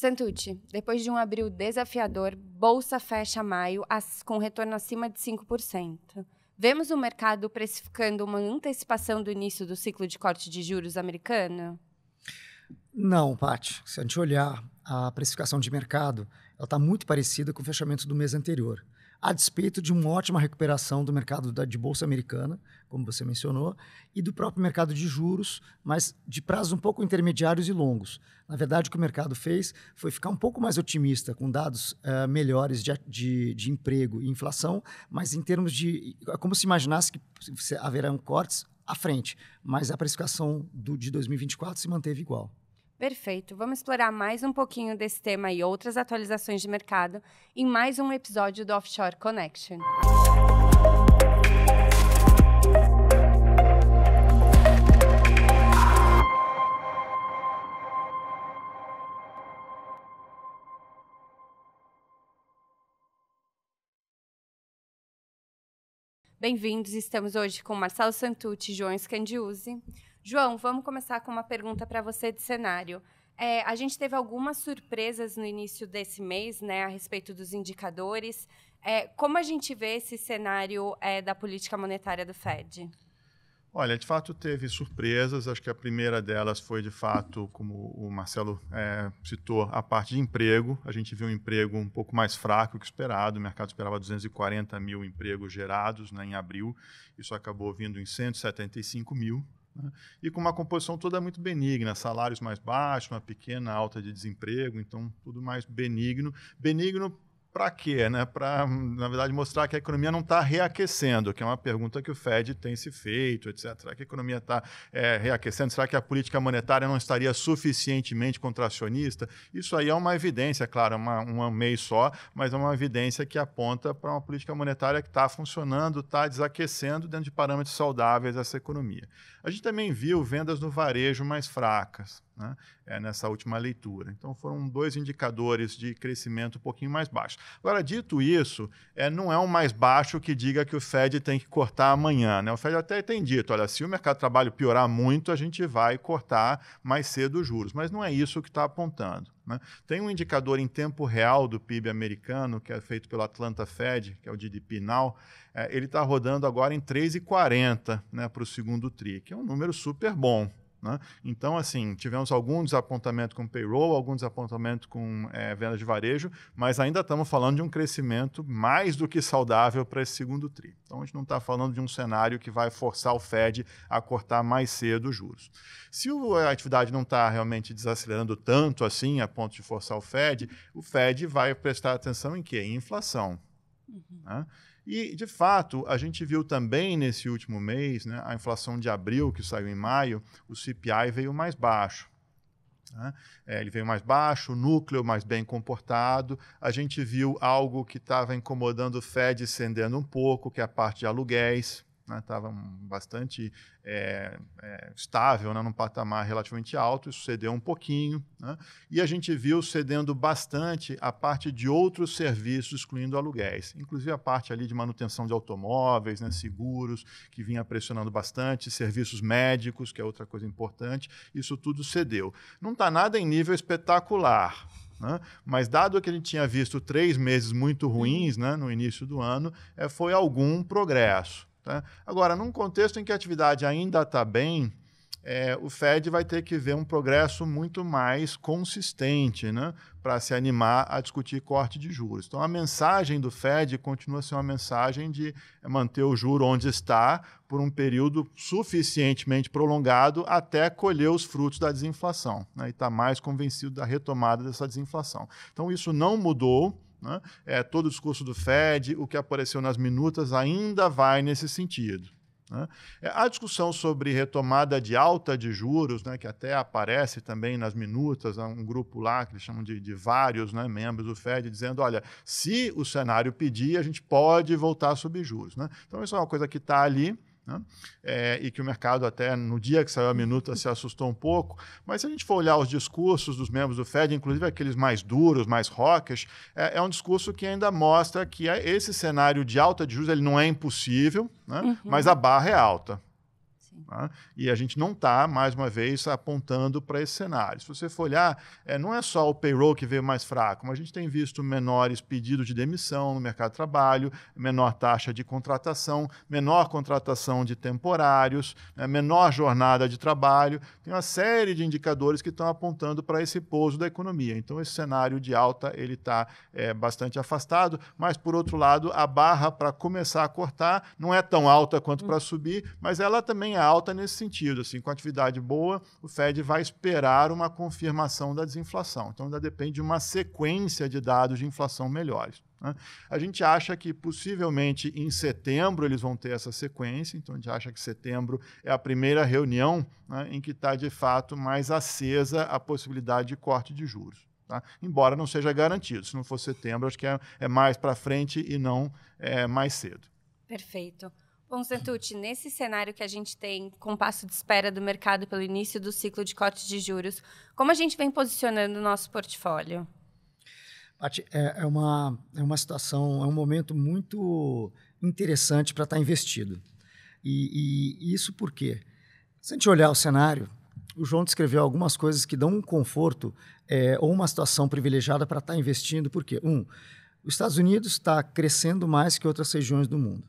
Santucci, depois de um abril desafiador, bolsa fecha maio com retorno acima de 5%. Vemos o mercado precificando uma antecipação do início do ciclo de corte de juros americano? Não, Paty. Se a gente olhar a precificação de mercado, ela está muito parecida com o fechamento do mês anterior a despeito de uma ótima recuperação do mercado da, de bolsa americana, como você mencionou, e do próprio mercado de juros, mas de prazos um pouco intermediários e longos. Na verdade, o que o mercado fez foi ficar um pouco mais otimista, com dados uh, melhores de, de, de, emprego e inflação, mas em termos de. É como se imaginasse que haverão cortes à frente, mas a precificação do, de 2024 se manteve igual. Perfeito. Vamos explorar mais um pouquinho desse tema e outras atualizações de mercado em mais um episódio do Offshore Connection. Bem-vindos, estamos hoje com Marcelo Santucci e João Scandiuzzi. João, vamos começar com uma pergunta para você de cenário. É, a gente teve algumas surpresas no início desse mês, né, a respeito dos indicadores. É, como a gente vê esse cenário é, da política monetária do Fed? Olha, de fato teve surpresas. Acho que a primeira delas foi, de fato, como o Marcelo é, citou, a parte de emprego. A gente viu um emprego um pouco mais fraco que esperado. O mercado esperava 240 mil empregos gerados né, em abril. Isso acabou vindo em 175 mil. Né? E com uma composição toda muito benigna, salários mais baixos, uma pequena alta de desemprego, então tudo mais benigno. Benigno para quê? Né? Para, na verdade, mostrar que a economia não está reaquecendo, que é uma pergunta que o Fed tem se feito, etc. Será que a economia está é, reaquecendo? Será que a política monetária não estaria suficientemente contracionista? Isso aí é uma evidência, claro, é uma, uma meio só, mas é uma evidência que aponta para uma política monetária que está funcionando, está desaquecendo dentro de parâmetros saudáveis essa economia. A gente também viu vendas no varejo mais fracas né, é, nessa última leitura. Então foram dois indicadores de crescimento um pouquinho mais baixo. Agora, dito isso, é, não é um mais baixo que diga que o Fed tem que cortar amanhã. Né? O Fed até tem dito, olha, se o mercado de trabalho piorar muito, a gente vai cortar mais cedo os juros. Mas não é isso que está apontando. Né? Tem um indicador em tempo real do PIB americano, que é feito pelo Atlanta Fed, que é o GDP Now, é, ele está rodando agora em 3,40 né, para o segundo TRI, que é um número super bom. Né? Então, assim, tivemos algum desapontamento com payroll, algum desapontamento com é, eh, vendas de varejo, mas ainda estamos falando de um crescimento mais do que saudável para esse segundo TRI. Então, a gente não está falando de um cenário que vai forçar o Fed a cortar mais cedo os juros. Se a atividade não está realmente desacelerando tanto assim, a ponto de forçar o Fed, o Fed vai prestar atenção em quê? Em inflação. Uhum. Né? E, de fato, a gente viu também nesse último mês, né, a inflação de abril, que saiu em maio, o CPI veio mais baixo. Né? É, ele veio mais baixo, o núcleo mais bem comportado. A gente viu algo que estava incomodando o Fed, descendendo um pouco, que é a parte de aluguéis estava né, bastante é, é, estável, né, num patamar relativamente alto, isso cedeu um pouquinho, né, e a gente viu cedendo bastante a parte de outros serviços, excluindo aluguéis, inclusive a parte ali de manutenção de automóveis, né, seguros, que vinha pressionando bastante, serviços médicos, que é outra coisa importante, isso tudo cedeu. Não está nada em nível espetacular, né? Mas dado que a gente tinha visto três meses muito ruins né, no início do ano, é, foi algum progresso. Né? Agora, num contexto em que a atividade ainda está bem, é, o Fed vai ter que ver um progresso muito mais consistente né, para se animar a discutir corte de juros. Então, a mensagem do Fed continua sendo uma mensagem de manter o juro onde está por um período suficientemente prolongado até colher os frutos da desinflação né, e está mais convencido da retomada dessa desinflação. Então, isso não mudou né? É, todo o discurso do Fed, o que apareceu nas minutas, ainda vai nesse sentido. Né? É, a discussão sobre retomada de alta de juros, né, que até aparece também nas minutas, há um grupo lá que eles chamam de, de vários né, membros do Fed, dizendo: olha, se o cenário pedir, a gente pode voltar a subir juros. Né? Então, isso é uma coisa que está ali. Né? É, e que o mercado até no dia que saiu a minuta se assustou um pouco, mas se a gente for olhar os discursos dos membros do Fed, inclusive aqueles mais duros, mais rockers, é, é um discurso que ainda mostra que é esse cenário de alta de juros ele não é impossível, né? uhum. mas a barra é alta. Né? E a gente não está, mais uma vez, apontando para esse cenário. Se você for olhar, é, não é só o payroll que veio mais fraco, mas a gente tem visto menores pedidos de demissão no mercado de trabalho, menor taxa de contratação, menor contratação de temporários, né? menor jornada de trabalho. Tem uma série de indicadores que estão apontando para esse pouso da economia. Então, esse cenário de alta ele está é, bastante afastado, mas, por outro lado, a barra para começar a cortar não é tão alta quanto hum. para subir, mas ela também é alta alta nesse sentido. Assim, com atividade boa, o Fed vai esperar uma confirmação da desinflação. Então, ainda depende de uma sequência de dados de inflação melhores. Né? A gente acha que possivelmente em setembro eles vão ter essa sequência, então a gente acha que setembro é a primeira reunião né, em que está de fato mais acesa a possibilidade de corte de juros. Tá? Embora não seja garantido, se não for setembro, acho que é, é mais para frente e não é, mais cedo. Perfeito. Bom, Santucci, nesse cenário que a gente tem com passo de espera do mercado pelo início do ciclo de cortes de juros, como a gente vem posicionando o nosso portfólio? é, é, uma, é uma situação, é um momento muito interessante para estar tá investido. E, e, isso por quê? Se a gente olhar o cenário, o João descreveu algumas coisas que dão um conforto é, ou uma situação privilegiada para estar tá investindo. Por quê? Um, os Estados Unidos está crescendo mais que outras regiões do mundo.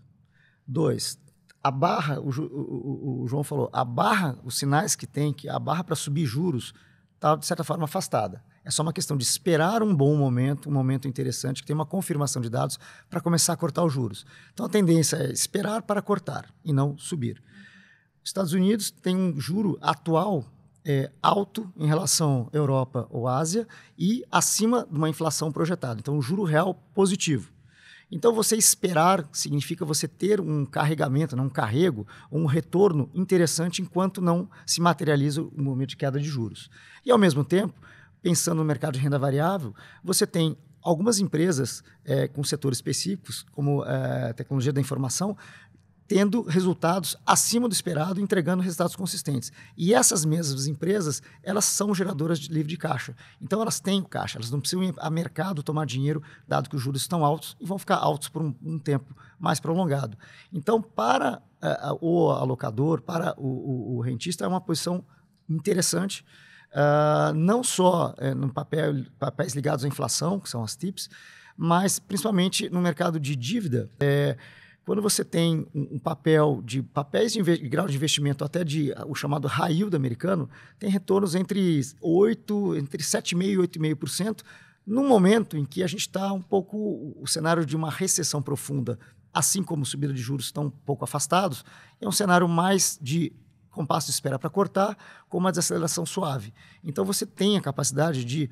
Dois, a barra, o, o, o, João falou, a barra, os sinais que tem, que a barra para subir juros está, de certa forma, afastada. É só uma questão de esperar um bom momento, um momento interessante, que tem uma confirmação de dados, para começar a cortar os juros. Então, a tendência é esperar para cortar e não subir. Estados Unidos tem um juro atual é, alto em relação à Europa ou Ásia e acima de uma inflação projetada. Então, o juro real positivo. Então, você esperar significa você ter um carregamento, um carrego, um retorno interessante enquanto não se materializa o momento de queda de juros. E, ao mesmo tempo, pensando no mercado de renda variável, você tem algumas empresas é, com setores específicos, como é, tecnologia da informação, tendo resultados acima do esperado, entregando resultados consistentes. E essas mesmas empresas, elas são geradoras de livre de caixa. Então elas têm o caixa, elas não precisam ir a mercado tomar dinheiro, dado que os juros estão altos e vão ficar altos por um, um tempo mais prolongado. Então, para uh, o alocador, para o, o, o, rentista, é uma posição interessante. Uh, não só uh, no papel, papéis ligados à inflação, que são as TIPS, mas principalmente no mercado de dívida. Eh, quando você tem um, papel de papéis de, de grau de investimento até de ah, o chamado high yield americano, tem retornos entre 8, entre 7,5% e 8,5%, num momento em que a gente está um pouco o cenário de uma recessão profunda, assim como subida de juros estão um pouco afastados, é um cenário mais de compasso de espera para cortar, com uma desaceleração suave. Então você tem a capacidade de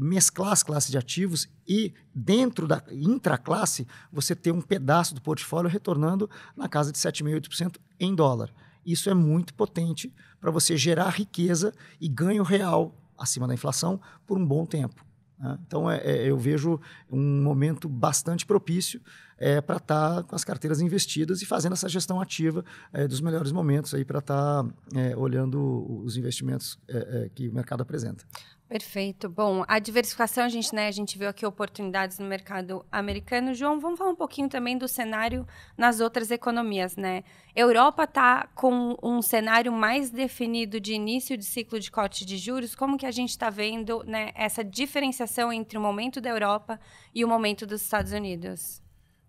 mesclar as classes de ativos e, dentro da intraclasse, você ter um pedaço do portfólio retornando na casa de 7,8% em dólar. Isso é muito potente para você gerar riqueza e ganho real acima da inflação por um bom tempo. Né? Então, é, é, eu vejo um momento bastante propício é, para estar tá com as carteiras investidas e fazendo essa gestão ativa é, dos melhores momentos para estar tá, é, olhando os investimentos é, que o mercado apresenta. Perfeito. Bom, a diversificação, a gente, né, a gente viu aqui oportunidades no mercado americano. João, vamos falar um pouquinho também do cenário nas outras economias, né? Europa está com um cenário mais definido de início de ciclo de corte de juros. Como que a gente está vendo né, essa diferenciação entre o momento da Europa e o momento dos Estados Unidos?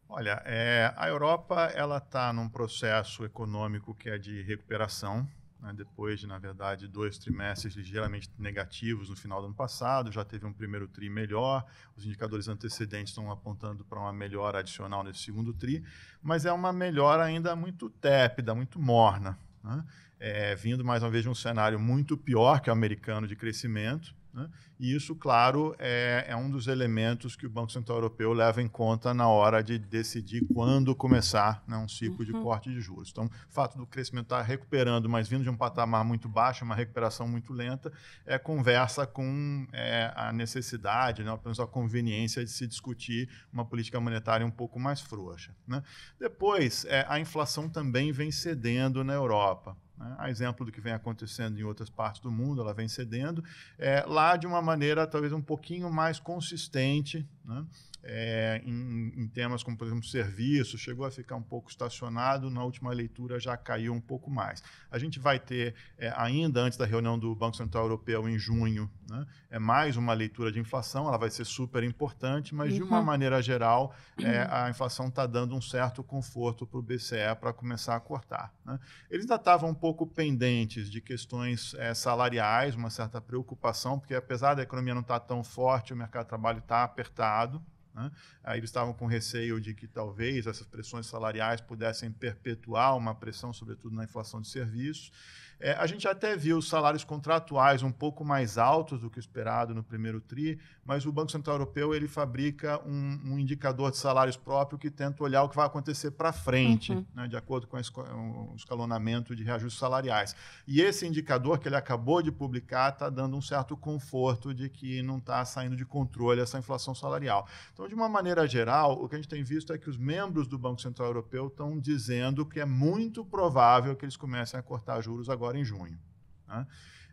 Olha, é, a Europa ela está num processo econômico que é de recuperação né, depois de, na verdade, dois trimestres ligeiramente negativos no final do ano passado, já teve um primeiro tri melhor, os indicadores antecedentes estão apontando para uma melhora adicional nesse segundo tri, mas é uma melhora ainda muito tépida, muito morna. Né? É, vindo mais uma vez de um cenário muito pior que o americano de crescimento, né? E isso, claro, é, é, um dos elementos que o Banco Central Europeu leva em conta na hora de decidir quando começar né, um ciclo de uhum. corte de juros. Então, o fato do crescimento estar tá recuperando, mas vindo de um patamar muito baixo, uma recuperação muito lenta, é, conversa com é, a necessidade, né, pelo a conveniência de se discutir uma política monetária um pouco mais frouxa. Né? Depois, é, a inflação também vem cedendo na Europa. Né? A exemplo do que vem acontecendo em outras partes do mundo, ela vem cedendo, é, lá de uma maneira talvez um pouquinho mais consistente né? É, em, em, temas como, por exemplo, serviço, chegou a ficar um pouco estacionado, na última leitura já caiu um pouco mais. A gente vai ter, é, ainda antes da reunião do Banco Central Europeu em junho, né, é mais uma leitura de inflação, ela vai ser super importante, mas uhum. de uma uhum. maneira geral, é, a inflação está dando um certo conforto para o BCE para começar a cortar. Né? Eles ainda estavam um pouco pendentes de questões é, salariais, uma certa preocupação, porque apesar da economia não estar tá tão forte, o mercado de trabalho está apertado mercado. Né? Eles estavam com receio de que talvez essas pressões salariais pudessem perpetuar uma pressão, sobretudo na inflação de serviços. É, a gente até viu os salários contratuais um pouco mais altos do que o esperado no primeiro TRI, mas o Banco Central Europeu ele fabrica um, um indicador de salários próprio que tenta olhar o que vai acontecer para frente, uhum. né, de acordo com o escalonamento de reajustes salariais. E esse indicador que ele acabou de publicar está dando um certo conforto de que não está saindo de controle essa inflação salarial. Então, de uma maneira geral, o que a gente tem visto é que os membros do Banco Central Europeu estão dizendo que é muito provável que eles comecem a cortar juros agora agora em junho. Né?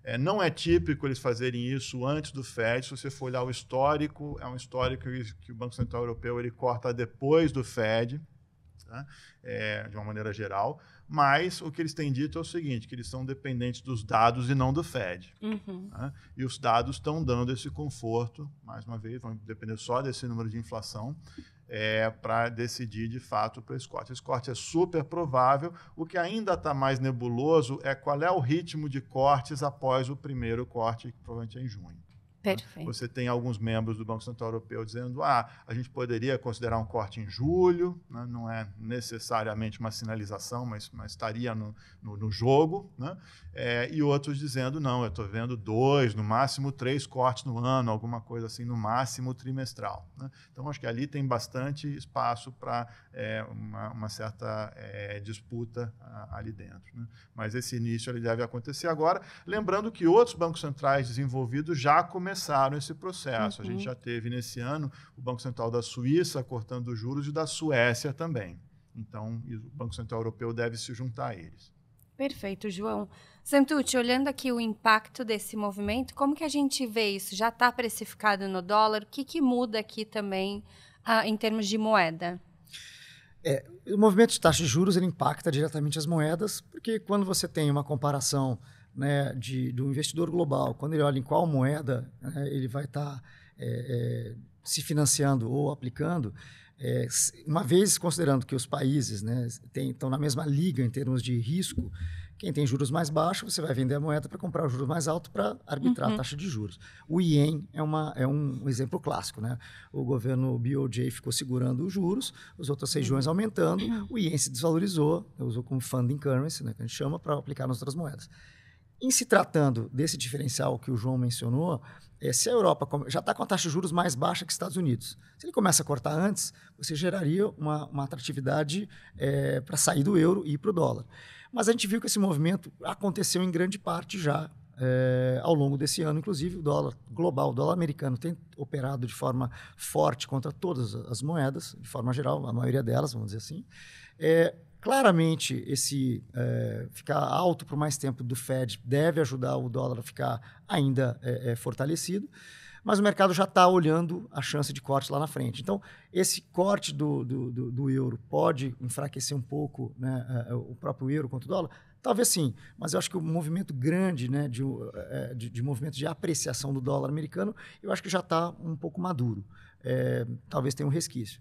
É, não é típico eles fazerem isso antes do FED. Se você for olhar o histórico, é um histórico que o Banco Central Europeu ele corta depois do FED, tá? é, de uma maneira geral. Mas o que eles têm dito é o seguinte, que eles são dependentes dos dados e não do Fed. Uhum. Né? E os dados estão dando esse conforto, mais uma vez, vão depender só desse número de inflação, é, para decidir de fato para o corte. Esse corte é super provável. O que ainda está mais nebuloso é qual é o ritmo de cortes após o primeiro corte, que provavelmente é em junho. Tá? Perfeito. Você tem alguns membros do Banco Central Europeu dizendo: ah, a gente poderia considerar um corte em julho, né? não é necessariamente uma sinalização, mas, mas estaria no, no, no jogo. Né? É, e outros dizendo: não, eu estou vendo dois, no máximo três cortes no ano, alguma coisa assim, no máximo trimestral. Né? Então, acho que ali tem bastante espaço para é, uma, uma, certa é, disputa ali dentro. Né? Mas esse início ele deve acontecer agora. Lembrando que outros bancos centrais desenvolvidos já começaram começaram esse processo. Uhum. A gente uhum. já teve nesse ano o Banco Central da Suíça cortando os juros e da Suécia também. Então, o Banco Central Europeu deve se juntar a eles. Perfeito, João. Santucci, olhando aqui o impacto desse movimento, como que a gente vê isso? Já está precificado no dólar? O que, que muda aqui também ah, em termos de moeda? É, o movimento de taxa de juros ele impacta diretamente as moedas, porque quando você tem uma comparação né, de, do investidor global, quando ele olha em qual moeda né, ele vai estar tá, é, é, se financiando ou aplicando, é, uma vez considerando que os países né, estão na mesma liga em termos de risco, quem tem juros mais baixos, você vai vender a moeda para comprar o juros mais alto para arbitrar uhum. a taxa de juros. O IEM é, uma, é um exemplo clássico. Né? O governo BOJ ficou segurando os juros, as outras regiões aumentando, uhum. o IEM se desvalorizou, usou como funding currency, né, que a gente chama, para aplicar nas outras moedas. Em se tratando desse diferencial que o João mencionou, é, se a Europa já está com a taxa de juros mais baixa que os Estados Unidos, se ele começa a cortar antes, você geraria uma, uma atratividade é, eh, para sair do euro e ir para o dólar. Mas a gente viu que esse movimento aconteceu em grande parte já é, ao longo desse ano, inclusive o dólar global, o dólar americano tem operado de forma forte contra todas as moedas, de forma geral, a maioria delas, vamos dizer assim. É, claramente, esse é, ficar alto por mais tempo do Fed deve ajudar o dólar a ficar ainda é, é fortalecido, mas o mercado já está olhando a chance de corte lá na frente. Então, esse corte do, do, do, do euro pode enfraquecer um pouco né, é, é, o próprio euro contra o dólar? Talvez sim, mas eu acho que o movimento grande né, de, de, de movimento de apreciação do dólar americano, eu acho que já está um pouco maduro. É, talvez tenha um resquício.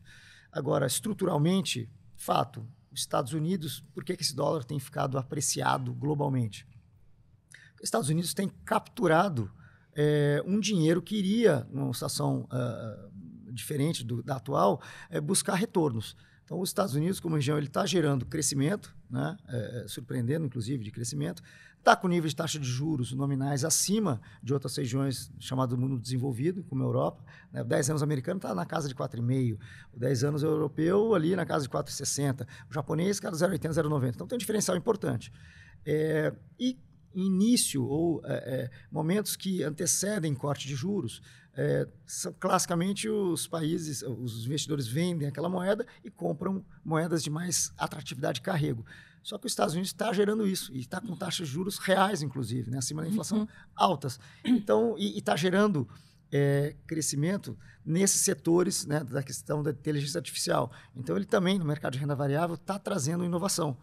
Agora, estruturalmente, Fato, os Estados Unidos, por que, esse dólar tem ficado apreciado globalmente? os Estados Unidos têm capturado é, um dinheiro que iria, numa situação uh, diferente do, da atual, é, buscar retornos. Então, os Estados Unidos, como região, ele está gerando crescimento, né? É, é, surpreendendo, inclusive, de crescimento, está com níveis de taxa de juros nominais acima de outras regiões chamadas do mundo desenvolvido, como a Europa. Né? O 10 anos americano está na casa de 4,5, o 10 anos europeu ali na casa de 4,60, o japonês, cara, 0,80, 0,90. Então, tem um diferencial importante. É, e início ou é, é momentos que antecedem corte de juros, é, são, classicamente os países, os investidores vendem aquela moeda e compram moedas de mais atratividade e carrego. Só que os Estados Unidos está gerando isso e está com taxas de juros reais, inclusive, né, acima da inflação, uhum. altas. Então, e está gerando é, crescimento nesses setores né, da questão da inteligência artificial. Então, ele também, no mercado de renda variável, está trazendo inovação.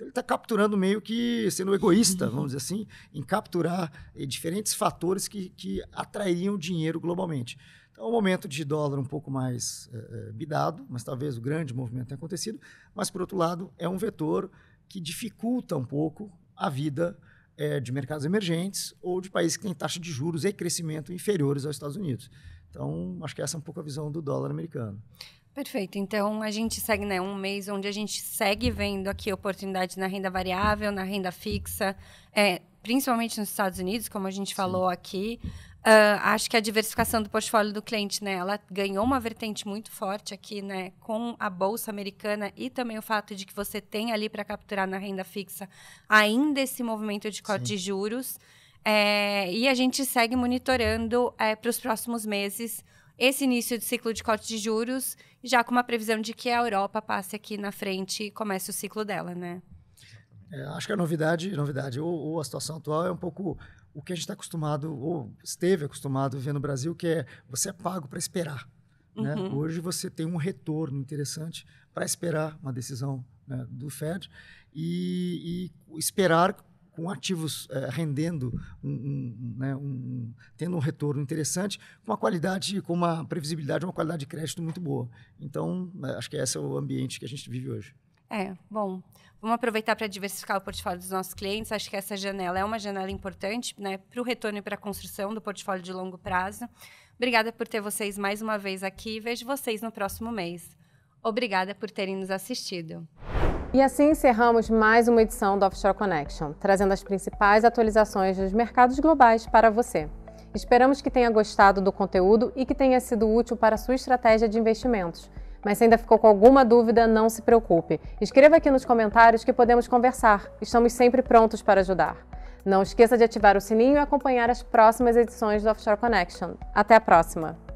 Então ele está capturando meio que sendo egoísta, vamos dizer assim, em capturar eh, diferentes fatores que, que atrairiam dinheiro globalmente. Então, é um momento de dólar um pouco mais eh, eh, bidado, mas talvez o grande movimento tenha acontecido. Mas, por outro lado, é um vetor que dificulta um pouco a vida de mercados emergentes ou de países que têm taxa de juros e crescimento inferiores aos Estados Unidos. Então, acho que essa é um pouco a visão do dólar americano. Perfeito. Então a gente segue né, um mês onde a gente segue vendo aqui oportunidades na renda variável, na renda fixa, é, principalmente nos Estados Unidos, como a gente Sim. falou aqui. Uh, acho que a diversificação do portfólio do cliente, né, ela ganhou uma vertente muito forte aqui, né, com a bolsa americana e também o fato de que você tem ali para capturar na renda fixa ainda esse movimento de corte de juros. É, e a gente segue monitorando é, para os próximos meses esse início de ciclo de corte de juros, já com uma previsão de que a Europa passe aqui na frente e comece o ciclo dela, né? É, acho que a novidade, novidade ou, ou, a situação atual é um pouco o que a gente está acostumado ou esteve acostumado a ver no Brasil, que é você é pago para esperar. Né? Uhum. Né? Hoje você tem um retorno interessante para esperar uma decisão né, do Fed e, e esperar com ativos é, rendendo, um, um, né, um, tendo um retorno interessante, com uma qualidade, com uma previsibilidade, uma qualidade de crédito muito boa. Então, eh, acho que esse é o ambiente que a gente vive hoje. É, bom, vamos aproveitar para diversificar o portfólio dos nossos clientes. Acho que essa janela é uma janela importante né, para o retorno e para a construção do portfólio de longo prazo. Obrigada por ter vocês mais uma vez aqui. Vejo vocês no próximo mês. Obrigada por terem nos assistido. E assim encerramos mais uma edição do Offshore Connection, trazendo as principais atualizações dos mercados globais para você. Esperamos que tenha gostado do conteúdo e que tenha sido útil para a sua estratégia de investimentos. Mas se ainda ficou com alguma dúvida, não se preocupe. Escreva aqui nos comentários que podemos conversar. Estamos sempre prontos para ajudar. Não esqueça de ativar o sininho e acompanhar as próximas edições do Offshore Connection. Até a próxima!